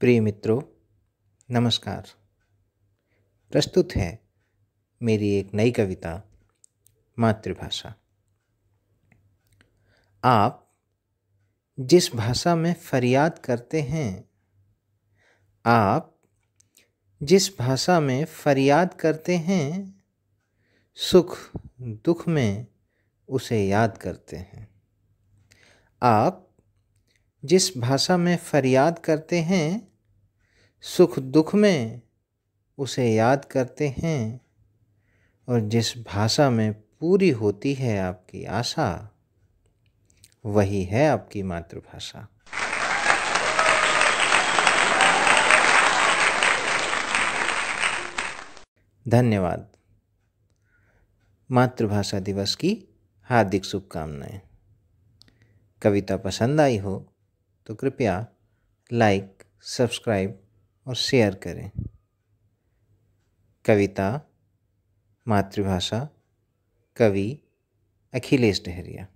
प्रिय मित्रों नमस्कार प्रस्तुत है मेरी एक नई कविता मातृभाषा आप जिस भाषा में फरियाद करते हैं आप जिस भाषा में फरियाद करते हैं सुख दुख में उसे याद करते हैं आप जिस भाषा में फरियाद करते हैं सुख दुख में उसे याद करते हैं और जिस भाषा में पूरी होती है आपकी आशा वही है आपकी मातृभाषा धन्यवाद मातृभाषा दिवस की हार्दिक शुभकामनाएं कविता पसंद आई हो तो कृपया लाइक सब्सक्राइब और शेयर करें कविता मातृभाषा कवि अखिलेश डहरिया